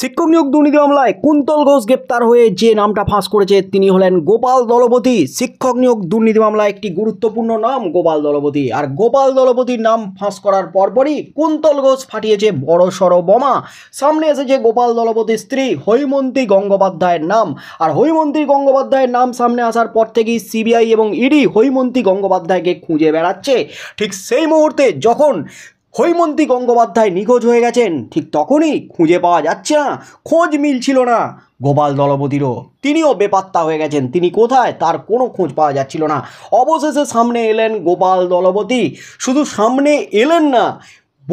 শিক্ষক নিয়োগ দুর্নীতি মামলায় কুন্তল ঘোষ গ্রেপ্তার হয়ে যে নামটা ফাঁস করেছে তিনি হলেন গোপাল দলপতি শিক্ষক নিয়োগ দুর্নীতি মামলায় একটি গুরুত্বপূর্ণ নাম গোপাল দলপতি আর গোপাল দলপতির নাম ফাঁস করার পরপরই কুন্তল ঘোষ ফাটিয়েছে বড় সড় বোমা সামনে এসেছে গোপাল দলপতির স্ত্রী হৈমন্তী গঙ্গোপাধ্যায়ের নাম আর হৈমন্তী গঙ্গোপাধ্যায়ের নাম সামনে আসার পর থেকেই সিবিআই এবং ইডি হৈমন্তী গঙ্গোপাধ্যায়কে খুঁজে বেড়াচ্ছে ঠিক সেই মুহূর্তে যখন হৈমন্তী গঙ্গোপাধ্যায় নিখোঁজ হয়ে গেছেন ঠিক তখনই খুঁজে পাওয়া যাচ্ছে না খোঁজ মিলছিল না গোপাল দলপতিরও তিনিও বেপাত্তা হয়ে গেছেন তিনি কোথায় তার কোনো খোঁজ পাওয়া যাচ্ছিল না অবশেষে সামনে এলেন গোপাল দলপতি শুধু সামনে এলেন না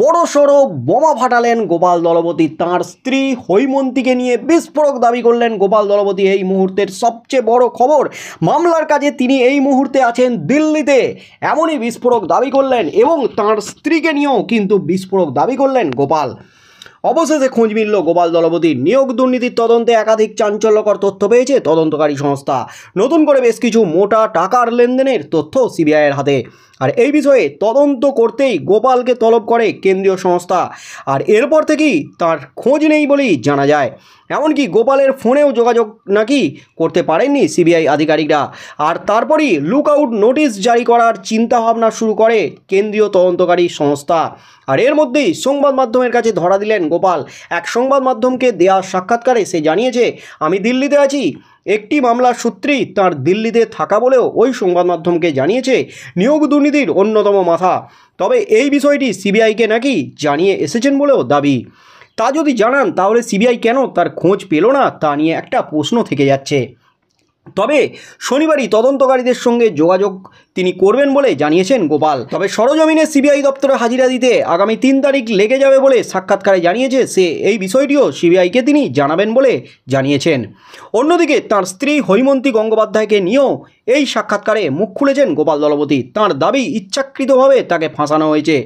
বড় সড়ো বোমা ফাটালেন গোপাল দলপতি তাঁর স্ত্রী হৈমন্তীকে নিয়ে বিস্ফোরক দাবি করলেন গোপাল দলপতি এই মুহূর্তের সবচেয়ে বড় খবর মামলার কাজে তিনি এই মুহূর্তে আছেন দিল্লিতে এমনই বিস্ফোরক দাবি করলেন এবং তাঁর স্ত্রীকে নিয়েও কিন্তু বিস্ফোরক দাবি করলেন গোপাল অবশেষে খোঁজ মিলল গোপাল দলপতির নিয়োগ দুর্নীতির তদন্তে একাধিক চাঞ্চল্যকর তথ্য পেয়েছে তদন্তকারী সংস্থা নতুন করে বেশ কিছু মোটা টাকার লেনদেনের তথ্য সিবিআইয়ের হাতে আর এই বিষয়ে তদন্ত করতেই গোপালকে তলব করে কেন্দ্রীয় সংস্থা আর এরপর থেকেই তার খোঁজ নেই বলেই জানা যায় এমনকি গোপালের ফোনেও যোগাযোগ নাকি করতে পারেননি সিবিআই আধিকারিকরা আর তারপরই লুক আউট নোটিশ জারি করার চিন্তাভাবনা শুরু করে কেন্দ্রীয় তদন্তকারী সংস্থা আর এর মধ্যেই সংবাদ মাধ্যমের কাছে ধরা দিলেন গোপাল এক সংবাদ মাধ্যমকে দেয়া সাক্ষাৎকারে সে জানিয়েছে আমি দিল্লিতে আছি একটি মামলার সূত্রেই তার দিল্লিতে থাকা বলেও ওই সংবাদ মাধ্যমকে জানিয়েছে নিয়োগ দুর্নীতির অন্যতম মাথা তবে এই বিষয়টি সিবিআইকে নাকি জানিয়ে এসেছেন বলেও দাবি তা যদি জানান তাহলে সিবিআই কেন তার খোঁজ পেল না তা নিয়ে একটা প্রশ্ন থেকে যাচ্ছে তবে শনিবারই তদন্তকারীদের সঙ্গে যোগাযোগ তিনি করবেন বলে জানিয়েছেন গোপাল তবে সরজমিনে সিবিআই দপ্তরে হাজিরা দিতে আগামী তিন তারিখ লেগে যাবে বলে সাক্ষাৎকারে জানিয়েছে সে এই বিষয়টিও সিবিআইকে তিনি জানাবেন বলে জানিয়েছেন অন্যদিকে তার স্ত্রী হৈমন্তী গঙ্গোপাধ্যায়কে নিয়েও এই সাক্ষাৎকারে মুখ খুলেছেন গোপাল দলপতি তার দাবি ইচ্ছাকৃতভাবে তাকে ফাঁসানো হয়েছে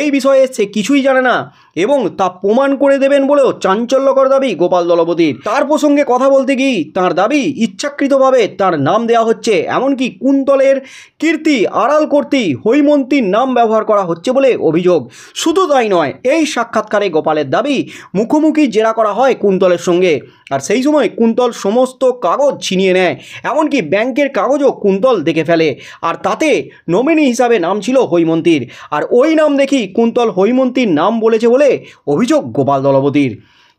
এই বিষয়ে সে কিছুই জানে না এবং তা প্রমাণ করে দেবেন বলেও চাঞ্চল্যকর দাবি গোপাল দলপতির তার প্রসঙ্গে কথা বলতে গিয়ে তার দাবি ইচ্ছাকৃতভাবে আলাদাভাবে তার নাম দেওয়া হচ্ছে এমনকি কুন্তলের কীর্তি আড়াল কর্তি হৈমন্তীর নাম ব্যবহার করা হচ্ছে বলে অভিযোগ শুধু তাই নয় এই সাক্ষাৎকারে গোপালের দাবি মুখোমুখি জেরা করা হয় কুন্তলের সঙ্গে আর সেই সময় কুন্তল সমস্ত কাগজ ছিনিয়ে নেয় এমনকি ব্যাংকের কাগজও কুন্তল দেখে ফেলে আর তাতে নমিনি হিসাবে নাম ছিল হৈমন্তীর আর ওই নাম দেখি কুন্তল হৈমন্তীর নাম বলেছে বলে অভিযোগ গোপাল দলপতির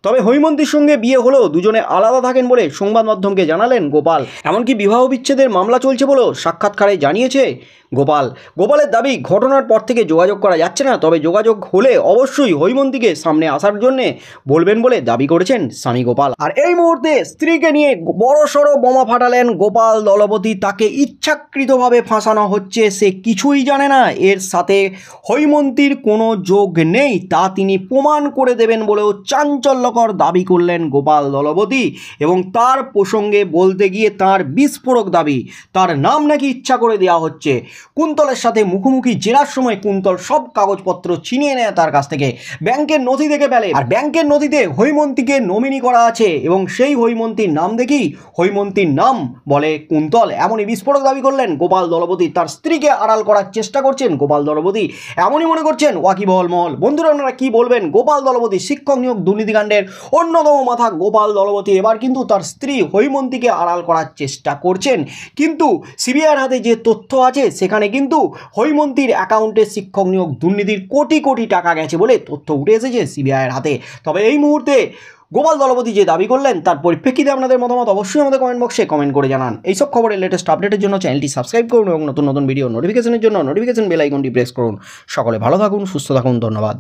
তবে হৈমন্তীর সঙ্গে বিয়ে হলেও দুজনে আলাদা থাকেন বলে সংবাদ মাধ্যমকে জানালেন গোপাল এমনকি বিবাহ বিচ্ছেদের মামলা চলছে বলেও সাক্ষাৎকারে জানিয়েছে গোপাল গোপালের দাবি ঘটনার পর থেকে যোগাযোগ করা যাচ্ছে না তবে যোগাযোগ হলে অবশ্যই হৈমন্তীকে সামনে আসার জন্যে বলবেন বলে দাবি করেছেন স্বামী গোপাল আর এই মুহূর্তে স্ত্রীকে নিয়ে বড়সড় বোমা ফাটালেন গোপাল দলপতি তাকে ইচ্ছাকৃতভাবে ফাঁসানো হচ্ছে সে কিছুই জানে না এর সাথে হৈমন্তীর কোনো যোগ নেই তা তিনি প্রমাণ করে দেবেন বলেও চাঞ্চল্য চাঞ্চল্যকর দাবি করলেন গোপাল দলপতি এবং তার প্রসঙ্গে বলতে গিয়ে তার বিস্ফোরক দাবি তার নাম নাকি ইচ্ছা করে দেওয়া হচ্ছে কুন্তলের সাথে মুখোমুখি জেরার সময় কুন্তল সব কাগজপত্র ছিনিয়ে নেয় তার কাছ থেকে ব্যাংকের নথি দেখে ফেলে আর ব্যাংকের নথিতে হৈমন্তীকে নমিনি করা আছে এবং সেই হৈমন্তীর নাম দেখি হৈমন্তীর নাম বলে কুন্তল এমনই বিস্ফোরক দাবি করলেন গোপাল দলপতি তার স্ত্রীকে আড়াল করার চেষ্টা করছেন গোপাল দলপতি এমনই মনে করছেন ওয়াকিবহল মহল বন্ধুরা আপনারা কি বলবেন গোপাল দলপতি শিক্ষক নিয়োগ দুর্নীতিকাণ্ডে দলের অন্যতম মাথা গোপাল দলপতি এবার কিন্তু তার স্ত্রী হৈমন্তীকে আড়াল করার চেষ্টা করছেন কিন্তু সিবিআইয়ের হাতে যে তথ্য আছে সেখানে কিন্তু হৈমন্তীর অ্যাকাউন্টে শিক্ষক নিয়োগ দুর্নীতির কোটি কোটি টাকা গেছে বলে তথ্য উঠে এসেছে সিবিআইয়ের হাতে তবে এই মুহূর্তে গোপাল দলপতি যে দাবি করলেন তার পরিপ্রেক্ষিতে আপনাদের মতামত অবশ্যই আমাদের কমেন্ট বক্সে কমেন্ট করে জানান এইসব খবরের লেটেস্ট আপডেটের জন্য চ্যানেলটি সাবস্ক্রাইব করুন এবং নতুন নতুন ভিডিও নোটিফিকেশনের জন্য নোটিফিকেশন বেল আইকনটি প্রেস করুন সকলে ভালো থাকুন সুস্থ থাকুন ধন্যবাদ